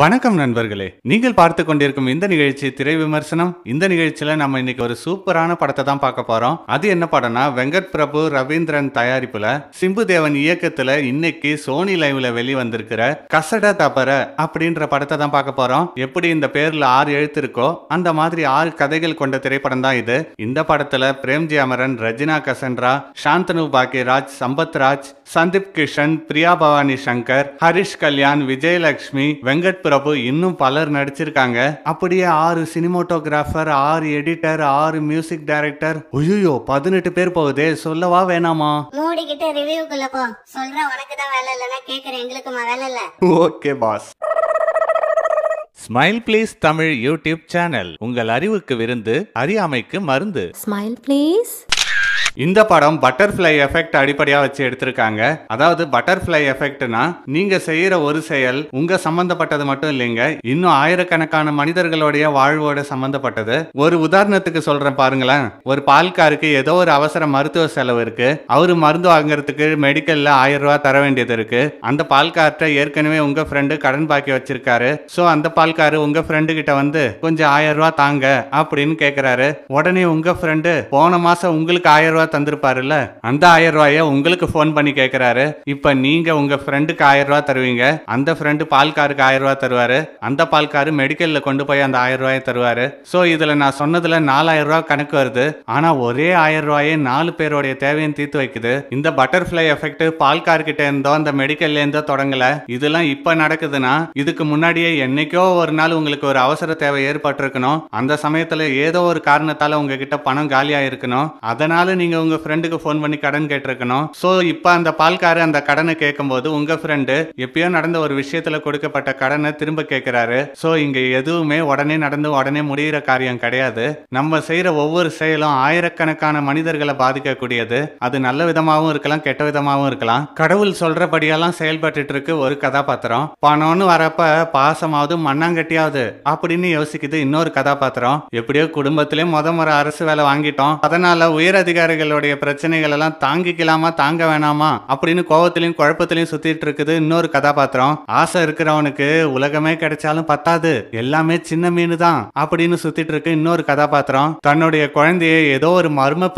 வணக்கம் நண்பர்களே நீங்கள் பார்த்து கொண்டிருக்கும் இந்த நிகழ்ச்சி திரை விமர்சனம் இந்த நிகழ்ச்சியில நம்ம இன்னைக்கு ஒரு சூப்பரான படத்தை தான் பார்க்க போறோம் அது என்ன படம்னா வெங்கட் பிரபு ரவீந்திரன் தயாரிப்புல சிம்பு தேவன் இயக்கத்துல இன்னைக்கு சோனி லைவ்ல வெளிவந்திருக்கிற கசட தபர அப்படின்ற படத்தை தான் பார்க்க போறோம் எப்படி இந்த பேர்ல ஆறு எழுத்து இருக்கோ அந்த மாதிரி ஆறு கதைகள் கொண்ட திரைப்படம் தான் இது இந்த படத்துல பிரேம்ஜி அமரன் ரஜினா கசன்ரா சாந்தனு பாக்கியராஜ் சம்பத்ராஜ் சந்தீப் கிஷன் பிரியா பவானி சங்கர் ஹரிஷ் கல்யாண் விஜயலட்சுமி வெங்கட் ஜெகத் பிரபு இன்னும் பலர் நடிச்சிருக்காங்க அப்படியே ஆறு சினிமோட்டோகிராஃபர் ஆறு எடிட்டர் ஆறு மியூசிக் டைரக்டர் ஐயோ பதினெட்டு பேர் போகுதே சொல்லவா வேணாமா மூடிக்கிட்டு ரிவ்யூக்குள்ள போ சொல்ற உனக்கு தான் வேலை இல்லைன்னா கேக்குற எங்களுக்குமா வேலை இல்ல okay boss smile please Tamil YouTube channel உங்கள் அறிவுக்கு விருந்து அறியாமைக்கு மருந்து ஸ்மைல் ப்ளீஸ் இந்த படம் பட்டர்ஃப்ளை எஃபெக்ட் அடிப்படையா வச்சு எடுத்திருக்காங்க அதாவது பட்டர்ஃப்ளை எஃபெக்ட்னா நீங்க செய்யற ஒரு செயல் உங்க சம்பந்தப்பட்டது மட்டும் இல்லைங்க இன்னும் ஆயிரக்கணக்கான மனிதர்களுடைய வாழ்வோட சம்பந்தப்பட்டது ஒரு உதாரணத்துக்கு சொல்றேன் பாருங்களேன் ஒரு பால்காருக்கு ஏதோ ஒரு அவசர மருத்துவ செலவு இருக்கு அவரு மருந்து வாங்குறதுக்கு மெடிக்கல்ல ஆயிரம் ரூபாய் தர வேண்டியது இருக்கு அந்த பால்கார்ட்ட ஏற்கனவே உங்க ஃப்ரெண்டு கடன் பாக்கி வச்சிருக்காரு சோ அந்த பால்காரு உங்க ஃப்ரெண்டு கிட்ட வந்து கொஞ்சம் ஆயிரம் ரூபாய் தாங்க அப்படின்னு கேக்குறாரு உடனே உங்க ஃப்ரெண்டு போன மாசம் உங்களுக்கு ஆயிரம் ரூபாய் ரூபா தந்திருப்பாருல்ல அந்த ஆயிரம் ரூபாய உங்களுக்கு ஃபோன் பண்ணி கேட்கிறாரு இப்ப நீங்க உங்க ஃப்ரெண்டுக்கு ஆயிரம் ரூபா தருவீங்க அந்த ஃப்ரெண்டு பால்காருக்கு ஆயிரம் ரூபா தருவாரு அந்த பால்காரு மெடிக்கல்ல கொண்டு போய் அந்த ஆயிரம் ரூபாயை தருவாரு சோ இதுல நான் சொன்னதுல நாலாயிரம் ரூபாய் கணக்கு வருது ஆனா ஒரே ஆயிரம் ரூபாயே நாலு பேருடைய தேவையும் தீர்த்து வைக்குது இந்த பட்டர்ஃபிளை எஃபெக்ட் பால்கார்கிட்ட இருந்தோ அந்த மெடிக்கல்ல இருந்தோ தொடங்கல இதெல்லாம் இப்ப நடக்குதுன்னா இதுக்கு முன்னாடியே என்னைக்கோ ஒரு நாள் உங்களுக்கு ஒரு அவசர தேவை ஏற்பட்டிருக்கணும் அந்த சமயத்துல ஏதோ ஒரு காரணத்தால உங்ககிட்ட பணம் காலியா இருக்கணும் அதனால நீங்க நீங்கள் உங்கள் ஃப்ரெண்டுக்கு ஃபோன் பண்ணி கடன் கேட்டிருக்கணும் ஸோ இப்போ அந்த பால்காரு அந்த கடனை கேட்கும்போது உங்கள் ஃப்ரெண்டு எப்பயோ நடந்த ஒரு விஷயத்தில் கொடுக்கப்பட்ட கடனை திரும்ப கேட்குறாரு ஸோ இங்கே எதுவுமே உடனே நடந்து உடனே முடிகிற காரியம் கிடையாது நம்ம செய்கிற ஒவ்வொரு செயலும் ஆயிரக்கணக்கான மனிதர்களை பாதிக்கக்கூடியது அது நல்ல விதமாகவும் இருக்கலாம் கெட்ட விதமாகவும் இருக்கலாம் கடவுள் சொல்கிறபடியெல்லாம் செயல்பட்டு இருக்கு ஒரு கதாபாத்திரம் பணம்னு வரப்ப பாசமாவது மண்ணாங்கட்டியாவது அப்படின்னு யோசிக்குது இன்னொரு கதாபாத்திரம் எப்படியோ குடும்பத்திலே முத முறை அரசு வேலை வாங்கிட்டோம் அதனால உயர் அதிகாரிகள் குழந்தைகளுடைய பிரச்சனைகள் எல்லாம் தாங்கிக்கலாமா தாங்க வேணாமா அப்படின்னு கோவத்திலையும் குழப்பத்திலையும் சுத்திட்டு இருக்குது இன்னொரு கதாபாத்திரம் ஆசை இருக்கிறவனுக்கு உலகமே கிடைச்சாலும் பத்தாது எல்லாமே சின்ன மீன் தான் அப்படின்னு சுத்திட்டு இருக்கு இன்னொரு கதாபாத்திரம் தன்னுடைய குழந்தைய ஏதோ ஒரு மர்ம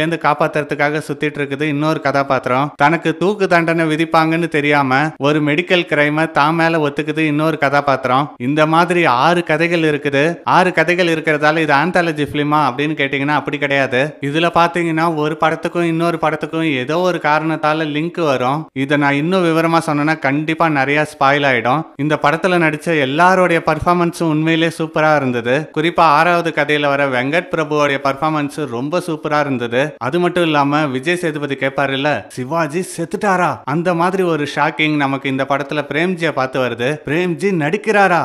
இருந்து காப்பாத்துறதுக்காக சுத்திட்டு இருக்குது இன்னொரு கதாபாத்திரம் தனக்கு தூக்கு தண்டனை விதிப்பாங்கன்னு தெரியாம ஒரு மெடிக்கல் கிரைம தான் மேல ஒத்துக்குது இன்னொரு கதாபாத்திரம் இந்த மாதிரி ஆறு கதைகள் இருக்குது ஆறு கதைகள் இருக்கிறதால இது ஆந்தாலஜி பிலிமா அப்படின்னு கேட்டீங்கன்னா அப்படி கிடையாது இதுல பாத்தீங்கன்னா ஒரு படத்துக்கும் இன்னொரு படத்துக்கும் ஏதோ ஒரு காரணத்தால லிங்க் வரும் இதை நான் இன்னும் விவரமா சொன்னேன்னா கண்டிப்பா நிறைய ஸ்பாயில் ஆயிடும் இந்த படத்துல நடிச்ச எல்லாருடைய பர்ஃபார்மன்ஸும் உண்மையிலே சூப்பரா இருந்தது குறிப்பா ஆறாவது கதையில வர வெங்கட் பிரபுவோடைய பர்ஃபார்மன்ஸ் ரொம்ப சூப்பரா இருந்தது அது மட்டும் இல்லாம விஜய் சேதுபதி கேட்பாருல்ல சிவாஜி செத்துட்டாரா அந்த மாதிரி ஒரு ஷாக்கிங் நமக்கு இந்த படத்துல பிரேம்ஜியை பார்த்து வருது பிரேம்ஜி நடிக்கிறாரா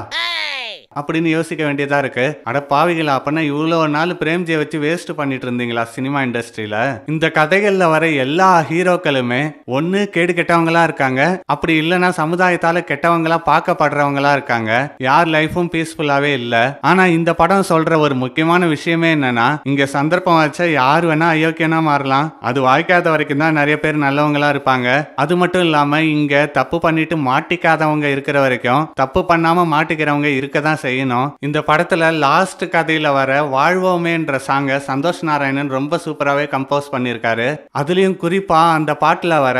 அப்படின்னு யோசிக்க வேண்டியதா இருக்கு அட பாவிகளா அப்படின்னா இவ்வளோ நாள் பிரேம்ஜிய வச்சு வேஸ்ட் பண்ணிட்டு இருந்தீங்களா சினிமா இண்டஸ்ட்ரியில இந்த கதைகள்ல வர எல்லா ஹீரோக்களுமே ஒன்னு கேடு கெட்டவங்களா இருக்காங்க அப்படி இல்லைன்னா சமுதாயத்தால கெட்டவங்களா பார்க்கப்படுறவங்களா இருக்காங்க யார் லைஃபும் பீஸ்ஃபுல்லாவே இல்லை ஆனா இந்த படம் சொல்ற ஒரு முக்கியமான விஷயமே என்னன்னா இங்க சந்தர்ப்பம் வச்சா யார் வேணா அயோக்கியனா மாறலாம் அது வாய்க்காத வரைக்கும் தான் நிறைய பேர் நல்லவங்களா இருப்பாங்க அது மட்டும் இல்லாம இங்க தப்பு பண்ணிட்டு மாட்டிக்காதவங்க இருக்கிற வரைக்கும் தப்பு பண்ணாம மாட்டிக்கிறவங்க இருக்க தான் செய்யணும் இந்த படத்துல லாஸ்ட் கதையில வர வாழ்வோமேன்ற சாங்க சந்தோஷ் நாராயணன் ரொம்ப சூப்பராகவே கம்போஸ் பண்ணியிருக்காரு அதுலயும் குறிப்பா அந்த பாட்டுல வர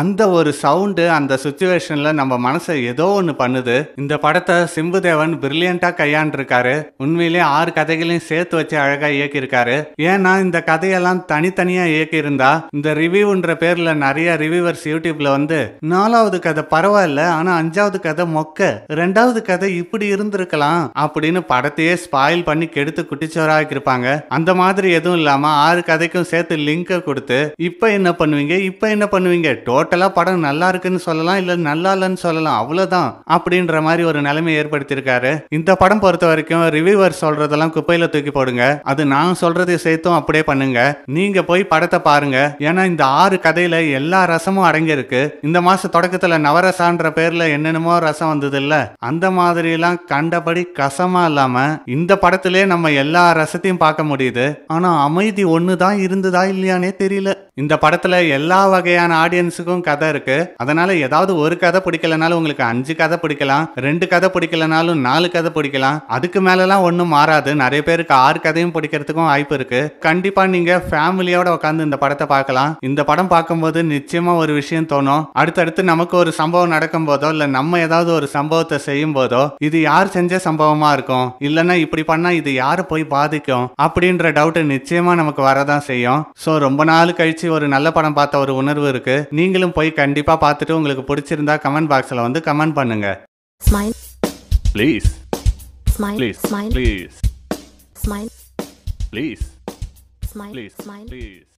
அந்த ஒரு சவுண்டு அந்த சுச்சுவேஷனில் நம்ம மனசை ஏதோ ஒன்று பண்ணுது இந்த படத்தை சிம்புதேவன் பிரில்லியண்டாக கையாண்டிருக்காரு உண்மையிலேயே ஆறு கதைகளையும் சேர்த்து வச்சு அழகாக இயக்கியிருக்காரு ஏன்னா இந்த கதையெல்லாம் தனித்தனியாக இயக்கியிருந்தா இந்த ரிவ்யூன்ற பேரில் நிறைய ரிவ்யூவர்ஸ் யூடியூப்பில் வந்து நாலாவது கதை பரவாயில்ல ஆனால் அஞ்சாவது கதை மொக்க ரெண்டாவது கதை இப்படி இருந்திருக்கலாம் அப்படின்னு படத்தையே ஸ்பாயில் பண்ணி கெடுத்து குட்டிச்சோராக இருப்பாங்க அந்த மாதிரி எதுவும் இல்லாமல் ஆறு கதைக்கும் சேர்த்து லிங்கை கொடுத்து இப்போ என்ன பண்ணுவீங்க இப்போ என்ன பண்ணுவீங்க டோட்டல் டோட்டலாக படம் நல்லா இருக்குன்னு சொல்லலாம் இல்லை நல்லா இல்லைன்னு சொல்லலாம் அவ்வளோதான் அப்படின்ற மாதிரி ஒரு நிலைமை ஏற்படுத்தியிருக்காரு இந்த படம் பொறுத்த வரைக்கும் ரிவியூவர் சொல்றதெல்லாம் குப்பையில் தூக்கி போடுங்க அது நான் சொல்றதை சேர்த்தும் அப்படியே பண்ணுங்க நீங்க போய் படத்தை பாருங்க ஏன்னா இந்த ஆறு கதையில எல்லா ரசமும் அடங்கியிருக்கு இந்த மாச தொடக்கத்துல நவரசான்ற பேர்ல என்னென்னமோ ரசம் வந்தது இல்ல அந்த மாதிரி எல்லாம் கண்டபடி கசமா இல்லாம இந்த படத்திலே நம்ம எல்லா ரசத்தையும் பார்க்க முடியுது ஆனா அமைதி ஒண்ணுதான் இருந்ததா இல்லையானே தெரியல இந்த படத்துல எல்லா வகையான ஆடியன்ஸுக்கும் கதை இருக்கு அதனால ஏதாவது ஒரு கதை பிடிக்கலனாலும் உங்களுக்கு அஞ்சு கதை பிடிக்கலாம் ரெண்டு கதை பிடிக்கலனாலும் நாலு கதை பிடிக்கலாம் அதுக்கு மேலலாம் ஒன்றும் மாறாது நிறைய பேருக்கு ஆறு கதையும் பிடிக்கிறதுக்கும் வாய்ப்பு இருக்கு கண்டிப்பா நீங்க ஃபேமிலியோட உட்காந்து இந்த படத்தை பார்க்கலாம் இந்த படம் பார்க்கும்போது நிச்சயமா ஒரு விஷயம் தோணும் அடுத்தடுத்து நமக்கு ஒரு சம்பவம் நடக்கும் போதோ இல்ல நம்ம ஏதாவது ஒரு சம்பவத்தை செய்யும் போதோ இது யார் செஞ்ச சம்பவமா இருக்கும் இல்லைன்னா இப்படி பண்ணா இது யாரை போய் பாதிக்கும் அப்படின்ற டவுட் நிச்சயமா நமக்கு வரதான் செய்யும் ஸோ ரொம்ப நாள் கழிச்சு பிடிச்சி ஒரு நல்ல படம் பார்த்த ஒரு உணர்வு இருக்கு நீங்களும் போய் கண்டிப்பா பார்த்துட்டு உங்களுக்கு பிடிச்சிருந்தா கமெண்ட் பாக்ஸ்ல வந்து கமெண்ட் பண்ணுங்க Smile, please. Smile, please. Smile, please. Smile, please. Smile, please.